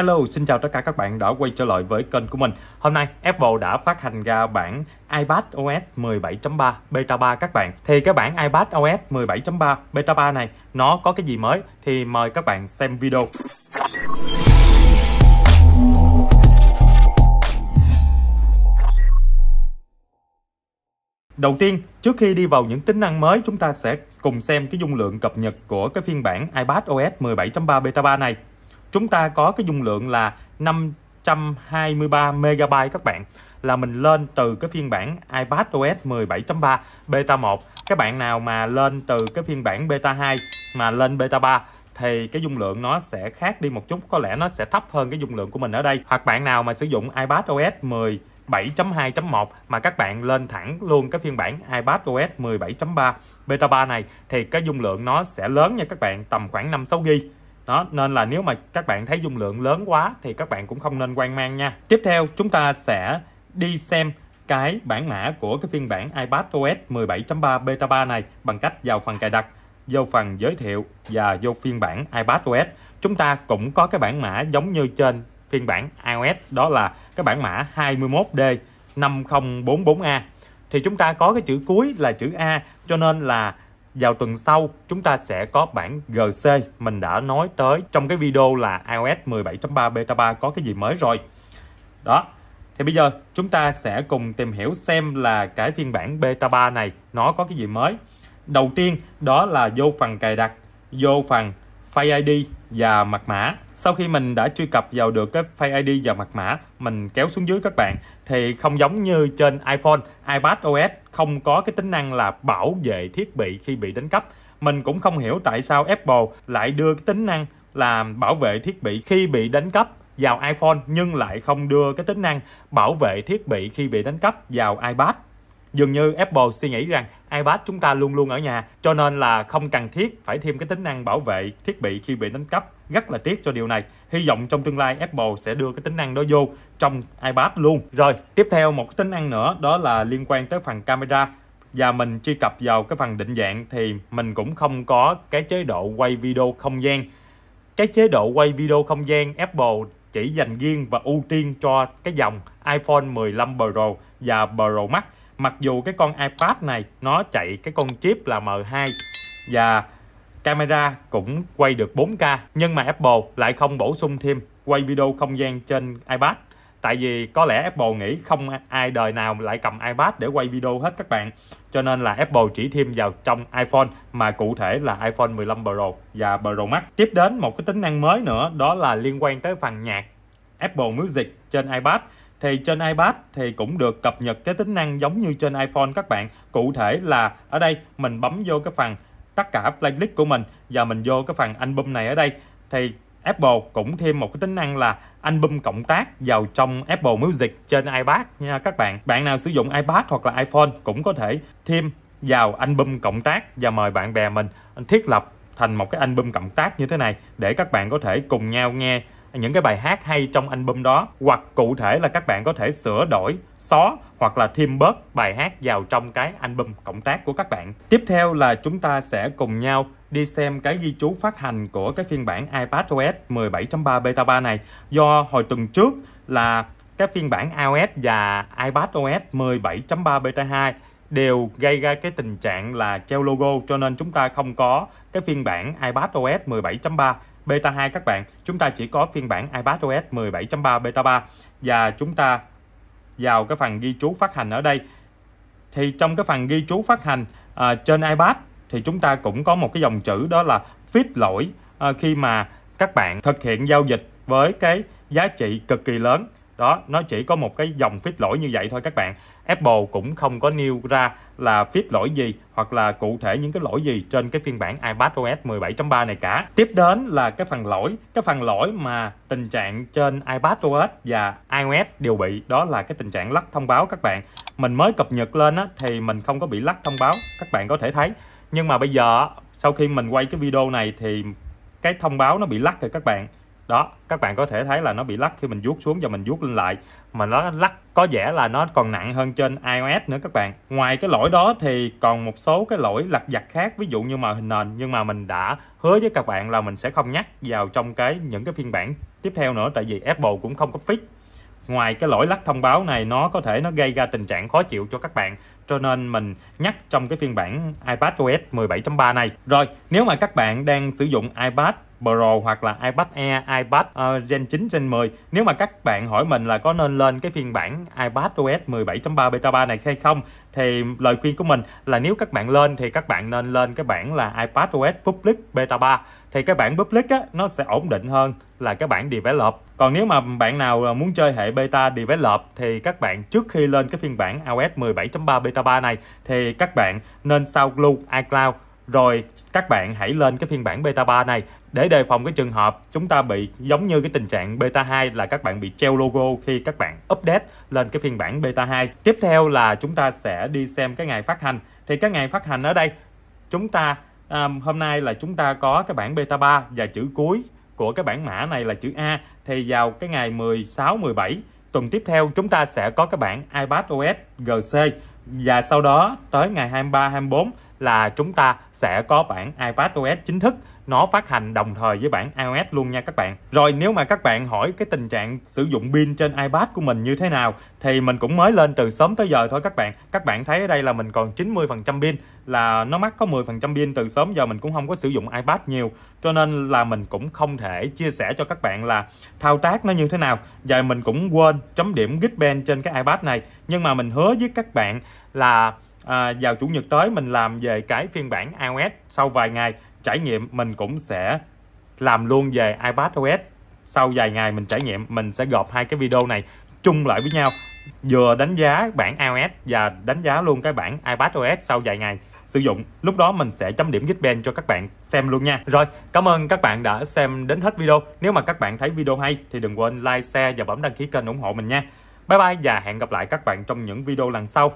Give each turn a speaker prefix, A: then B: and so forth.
A: Hello, xin chào tất cả các bạn đã quay trở lại với kênh của mình. Hôm nay Apple đã phát hành ra bản iPad OS 17.3 beta 3 các bạn. Thì cái bản iPad OS 17.3 beta 3 này nó có cái gì mới thì mời các bạn xem video. Đầu tiên, trước khi đi vào những tính năng mới, chúng ta sẽ cùng xem cái dung lượng cập nhật của cái phiên bản iPad OS 17.3 Beta 3 này chúng ta có cái dung lượng là 523 MB các bạn là mình lên từ cái phiên bản iPad OS 17.3 beta 1 các bạn nào mà lên từ cái phiên bản beta 2 mà lên beta 3 thì cái dung lượng nó sẽ khác đi một chút có lẽ nó sẽ thấp hơn cái dung lượng của mình ở đây hoặc bạn nào mà sử dụng iPad OS 10 7.2.1 mà các bạn lên thẳng luôn cái phiên bản iPad OS 17.3 beta 3 này thì cái dung lượng nó sẽ lớn nha các bạn tầm khoảng 5 6 GB đó nên là nếu mà các bạn thấy dung lượng lớn quá thì các bạn cũng không nên quan mang nha tiếp theo chúng ta sẽ đi xem cái bản mã của cái phiên bản iPad OS 17.3 Beta 3 này bằng cách vào phần cài đặt vô phần giới thiệu và vô phiên bản iPad OS chúng ta cũng có cái bản mã giống như trên phiên bản iOS đó là cái bản mã 21D 5044A thì chúng ta có cái chữ cuối là chữ A cho nên là vào tuần sau chúng ta sẽ có bản GC mình đã nói tới trong cái video là iOS 17.3 beta 3 có cái gì mới rồi đó thì bây giờ chúng ta sẽ cùng tìm hiểu xem là cái phiên bản beta 3 này nó có cái gì mới đầu tiên đó là vô phần cài đặt vô phần File ID và mật mã. Sau khi mình đã truy cập vào được cái Face ID và mật mã, mình kéo xuống dưới các bạn thì không giống như trên iPhone, iPad OS không có cái tính năng là bảo vệ thiết bị khi bị đánh cắp. Mình cũng không hiểu tại sao Apple lại đưa cái tính năng là bảo vệ thiết bị khi bị đánh cắp vào iPhone nhưng lại không đưa cái tính năng bảo vệ thiết bị khi bị đánh cắp vào iPad Dường như Apple suy nghĩ rằng iPad chúng ta luôn luôn ở nhà, cho nên là không cần thiết phải thêm cái tính năng bảo vệ thiết bị khi bị đánh cắp. Rất là tiếc cho điều này. Hy vọng trong tương lai Apple sẽ đưa cái tính năng đó vô trong iPad luôn. Rồi, tiếp theo một cái tính năng nữa đó là liên quan tới phần camera và mình truy cập vào cái phần định dạng thì mình cũng không có cái chế độ quay video không gian. Cái chế độ quay video không gian Apple chỉ dành riêng và ưu tiên cho cái dòng iPhone 15 Pro và Pro Max mặc dù cái con iPad này nó chạy cái con chip là M2 và camera cũng quay được 4K nhưng mà Apple lại không bổ sung thêm quay video không gian trên iPad tại vì có lẽ Apple nghĩ không ai đời nào lại cầm iPad để quay video hết các bạn cho nên là Apple chỉ thêm vào trong iPhone mà cụ thể là iPhone 15 Pro và Pro Max tiếp đến một cái tính năng mới nữa đó là liên quan tới phần nhạc Apple Music trên iPad thì trên iPad thì cũng được cập nhật cái tính năng giống như trên iPhone các bạn. Cụ thể là ở đây mình bấm vô cái phần tất cả playlist của mình và mình vô cái phần album này ở đây thì Apple cũng thêm một cái tính năng là album cộng tác vào trong Apple Music trên iPad nha các bạn. Bạn nào sử dụng iPad hoặc là iPhone cũng có thể thêm vào album cộng tác và mời bạn bè mình thiết lập thành một cái album cộng tác như thế này để các bạn có thể cùng nhau nghe những cái bài hát hay trong album đó hoặc cụ thể là các bạn có thể sửa đổi, xóa hoặc là thêm bớt bài hát vào trong cái album cộng tác của các bạn. Tiếp theo là chúng ta sẽ cùng nhau đi xem cái ghi chú phát hành của cái phiên bản iPadOS 17.3 Beta 3 này do hồi tuần trước là các phiên bản iOS và iPadOS 17.3 Beta 2 đều gây ra cái tình trạng là treo logo cho nên chúng ta không có cái phiên bản iPadOS 17.3 Beta 2 các bạn, chúng ta chỉ có phiên bản iPadOS 17.3 Beta 3 và chúng ta vào cái phần ghi chú phát hành ở đây. Thì trong cái phần ghi chú phát hành à, trên iPad thì chúng ta cũng có một cái dòng chữ đó là feed lỗi à, khi mà các bạn thực hiện giao dịch với cái giá trị cực kỳ lớn đó nó chỉ có một cái dòng feed lỗi như vậy thôi các bạn Apple cũng không có nêu ra là feed lỗi gì hoặc là cụ thể những cái lỗi gì trên cái phiên bản iPad OS 17.3 này cả tiếp đến là cái phần lỗi cái phần lỗi mà tình trạng trên iPad OS và iOS đều bị đó là cái tình trạng lắc thông báo các bạn mình mới cập nhật lên á, thì mình không có bị lắc thông báo các bạn có thể thấy nhưng mà bây giờ sau khi mình quay cái video này thì cái thông báo nó bị lắc rồi các bạn đó các bạn có thể thấy là nó bị lắc khi mình vuốt xuống và mình vuốt lên lại mà nó lắc có vẻ là nó còn nặng hơn trên iOS nữa các bạn ngoài cái lỗi đó thì còn một số cái lỗi lặt vặt khác ví dụ như màn hình nền nhưng mà mình đã hứa với các bạn là mình sẽ không nhắc vào trong cái những cái phiên bản tiếp theo nữa tại vì Apple cũng không có fix ngoài cái lỗi lắc thông báo này nó có thể nó gây ra tình trạng khó chịu cho các bạn cho nên mình nhắc trong cái phiên bản iPad OS 17.3 này. Rồi, nếu mà các bạn đang sử dụng iPad Pro hoặc là iPad Air, iPad uh, Gen 9, Gen 10. Nếu mà các bạn hỏi mình là có nên lên cái phiên bản iPad OS 17.3 Beta 3 này hay không thì lời khuyên của mình là nếu các bạn lên thì các bạn nên lên cái bản là iPad OS Public Beta 3 thì cái bản public á, nó sẽ ổn định hơn là cái bản develop còn nếu mà bạn nào muốn chơi hệ beta develop thì các bạn trước khi lên cái phiên bản iOS 17.3 beta Beta 3 này thì các bạn nên sao lưu iCloud rồi các bạn hãy lên cái phiên bản beta 3 này để đề phòng cái trường hợp chúng ta bị giống như cái tình trạng beta 2 là các bạn bị treo logo khi các bạn update lên cái phiên bản beta 2. Tiếp theo là chúng ta sẽ đi xem cái ngày phát hành. Thì cái ngày phát hành ở đây chúng ta um, hôm nay là chúng ta có cái bản beta 3 và chữ cuối của cái bản mã này là chữ A thì vào cái ngày 16 17 tuần tiếp theo chúng ta sẽ có cái bản iPadOS GC và sau đó tới ngày 23 24 là chúng ta sẽ có bản iPadOS chính thức nó phát hành đồng thời với bản iOS luôn nha các bạn. Rồi nếu mà các bạn hỏi cái tình trạng sử dụng pin trên iPad của mình như thế nào thì mình cũng mới lên từ sớm tới giờ thôi các bạn. Các bạn thấy ở đây là mình còn 90% pin là nó mắc có 10% pin từ sớm giờ mình cũng không có sử dụng iPad nhiều cho nên là mình cũng không thể chia sẻ cho các bạn là thao tác nó như thế nào Giờ mình cũng quên chấm điểm Geekbench trên cái iPad này nhưng mà mình hứa với các bạn là à, vào chủ nhật tới mình làm về cái phiên bản iOS sau vài ngày trải nghiệm mình cũng sẽ làm luôn về iPad OS sau vài ngày mình trải nghiệm mình sẽ gộp hai cái video này chung lại với nhau vừa đánh giá bản iOS và đánh giá luôn cái bản iPad OS sau vài ngày sử dụng lúc đó mình sẽ chấm điểm Geekbench cho các bạn xem luôn nha rồi cảm ơn các bạn đã xem đến hết video nếu mà các bạn thấy video hay thì đừng quên like share và bấm đăng ký kênh ủng hộ mình nha bye bye và hẹn gặp lại các bạn trong những video lần sau